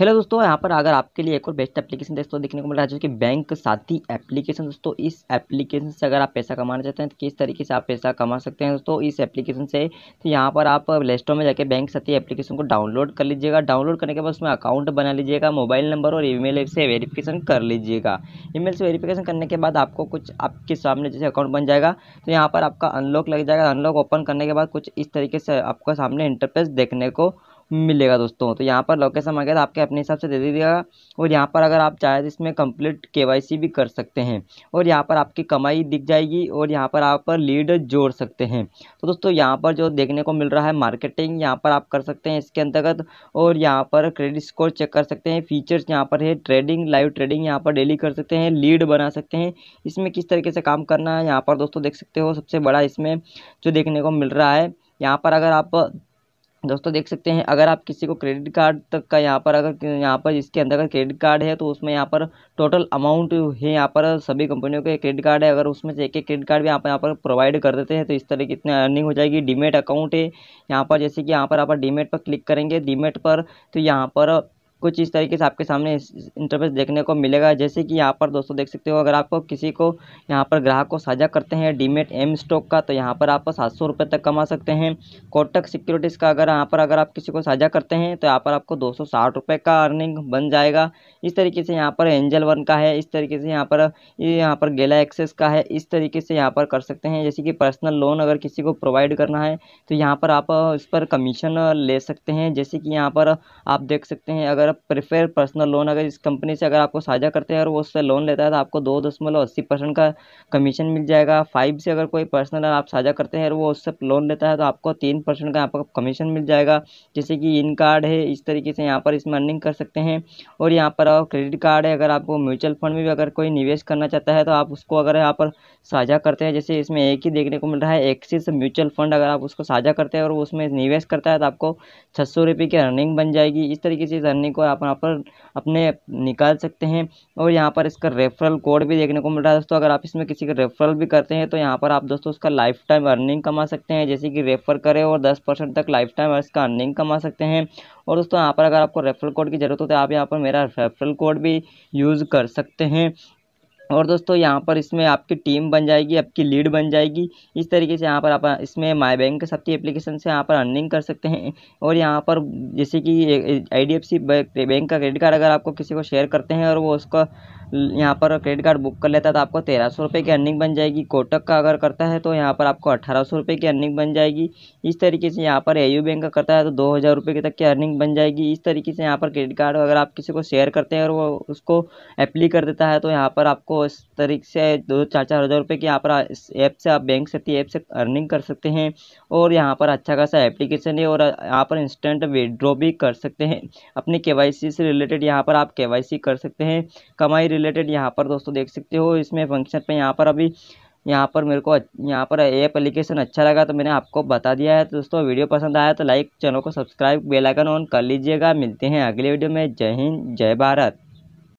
hello दोस्तों यहाँ पर अगर आपके लिए एक और बेस्ट एप्लीकेशन दोस्तों देखने को मिल रहा है जो कि बैंक साथी एप्लीकेशन दोस्तों इस एप्लीकेशन से अगर आप पैसा कमाना चाहते हैं तो किस तरीके से आप पैसा कमा सकते हैं दोस्तों इस एप्लीकेशन से तो यहाँ पर आप प्ले स्टोर में जाकर बैंक साथी एप्लीकेशन को डाउनलोड कर लीजिएगा डाउनलोड करने के बाद उसमें अकाउंट बना लीजिएगा मोबाइल नंबर और ई से वेरीफिकेशन कर लीजिएगा ई से वेरीफिकेशन करने के बाद आपको कुछ आपके सामने जैसे अकाउंट बन जाएगा तो यहाँ पर आपका अनलॉक लग जाएगा अनलॉक ओपन करने के बाद कुछ इस तरीके से आपका सामने इंटरफेस देखने को मिलेगा दोस्तों तो यहाँ पर लोकेशन तो आपके अपने हिसाब से दे दीजिएगा और यहाँ पर अगर आप चाहें तो इसमें कंप्लीट के भी कर सकते हैं और यहाँ पर आपकी कमाई दिख जाएगी और यहाँ पर आप लीड जोड़ सकते हैं तो दोस्तों यहाँ पर जो देखने को मिल रहा है मार्केटिंग यहाँ पर आप कर सकते हैं इसके अंतर्गत और यहाँ पर क्रेडिट स्कोर चेक कर सकते हैं फीचर्स यहाँ पर है ट्रेडिंग लाइव ट्रेडिंग यहाँ पर डेली कर सकते हैं लीड बना सकते हैं इसमें किस तरीके से काम करना है यहाँ पर दोस्तों देख सकते हो सबसे बड़ा इसमें जो देखने को मिल रहा है यहाँ पर अगर आप दोस्तों देख सकते हैं अगर आप किसी को क्रेडिट कार्ड तक का यहाँ पर अगर यहाँ पर इसके अंदर का क्रेडिट कार्ड है तो उसमें यहाँ पर टोटल अमाउंट है यहाँ पर सभी कंपनियों के क्रेडिट कार्ड है अगर उसमें से एक एक क्रेडिट कार्ड भी आप यहाँ पर प्रोवाइड कर देते हैं तो इस तरह की इतनी अर्निंग हो जाएगी डीमेट अकाउंट है यहाँ पर जैसे कि यहाँ पर आप डीमेट पर क्लिक करेंगे डीमेट पर तो यहाँ पर कुछ इस तरीके से आपके सामने इंटरफेस देखने को मिलेगा जैसे कि यहाँ पर दोस्तों देख सकते हो अगर आपको किसी को यहाँ पर ग्राहक को साझा करते हैं डीमेट एम स्टॉक का तो यहाँ पर आप सात सौ रुपये तक कमा सकते हैं कोटक सिक्योरिटीज़ का अगर यहाँ पर अगर आप किसी को साझा करते हैं तो यहाँ पर आपको दो सौ साठ रुपये का अर्निंग बन जाएगा इस तरीके से यहाँ पर एंजल वन का है इस तरीके से यहाँ पर यहाँ पर गेला एक्सेस का है इस तरीके से यहाँ पर कर सकते हैं जैसे कि पर्सनल लोन अगर किसी को प्रोवाइड करना है तो यहाँ पर आप इस पर कमीशन ले सकते हैं जैसे कि यहाँ पर आप देख सकते हैं अगर मेरा प्रेफर पर्सनल लोन अगर इस कंपनी से अगर आपको साझा करते हैं और वो उससे लोन लेता है तो आपको दो दशमलव अस्सी परसेंट का कमीशन मिल जाएगा फाइव से अगर कोई पर्सनल आप साझा करते हैं और वो उससे लोन लेता है तो आपको तीन परसेंट का आपको कमीशन मिल जाएगा जैसे कि इन कार्ड है इस तरीके से यहाँ पर इसमें अर्निंग कर सकते हैं और यहाँ पर क्रेडिट कार्ड है अगर आपको म्यूचुअल फंड में भी अगर कोई निवेश करना चाहता है तो आप उसको अगर यहाँ पर साझा करते हैं जैसे इसमें एक ही देखने को मिल रहा है एक्सिस म्यूचुअल फंड अगर आप उसको साझा करते हैं और उसमें निवेश करता है तो आपको छः सौ रुपये की अर्निंग बन जाएगी इस तरीके से इस अर्निंग को को आप यहाँ पर अपने निकाल सकते हैं और यहाँ पर इसका रेफरल कोड भी देखने को मिल रहा है दोस्तों अगर आप इसमें किसी का रेफरल भी करते हैं तो यहाँ पर आप दोस्तों उसका लाइफ टाइम अर्निंग कमा सकते हैं जैसे कि रेफर करें और दस परसेंट तक लाइफ टाइम इसका अर्निंग कमा सकते हैं और दोस्तों यहाँ पर अगर आपको रेफरल कोड की ज़रूरत हो तो आप यहाँ पर मेरा रेफरल कोड भी यूज़ कर सकते हैं और दोस्तों यहाँ पर इसमें आपकी टीम बन जाएगी आपकी लीड बन जाएगी इस तरीके से यहाँ पर आप इसमें माई बैंक के सबकी एप्लीकेशन से यहाँ पर अर्निंग कर सकते हैं और यहाँ पर जैसे कि I D F C bank का क्रेडिट कार्ड अगर आपको किसी को शेयर करते हैं और वो उसका यहाँ पर क्रेडिट कार्ड बुक कर लेता है तो आपको तेरह सौ रुपये की अर्निंग बन जाएगी कोटक का अगर करता है तो यहाँ पर आपको अट्ठारह सौ रुपये की अर्निंग बन जाएगी इस तरीके से यहाँ पर ए यू बैंक का करता है तो दो हज़ार रुपये तक की अर्निंग बन जाएगी इस तरीके से यहाँ पर क्रेडिट कार्ड अगर आप किसी को शेयर करते हैं और वो उसको अप्ली कर देता है तो यहाँ पर आपको इस तरीके से दो चार चार हज़ार रुपये की यहाँ पर इस ऐप से आप बैंक शक्ति ऐप से अर्निंग कर सकते हैं और यहाँ पर अच्छा खासा एप्लीकेशन है और यहाँ पर इंस्टेंट विदड्रॉ भी कर सकते हैं अपनी के से रिलेटेड यहाँ पर आप के कर सकते हैं कमाई रिलेटेड यहाँ पर दोस्तों देख सकते हो इसमें फंक्शन पे यहाँ पर अभी यहाँ पर मेरे को यहाँ पर ये एप्लीकेशन अच्छा लगा तो मैंने आपको बता दिया है तो दोस्तों वीडियो पसंद आया तो लाइक चैनल को सब्सक्राइब बेल आइकन ऑन कर लीजिएगा मिलते हैं अगले वीडियो में जय हिंद जय भारत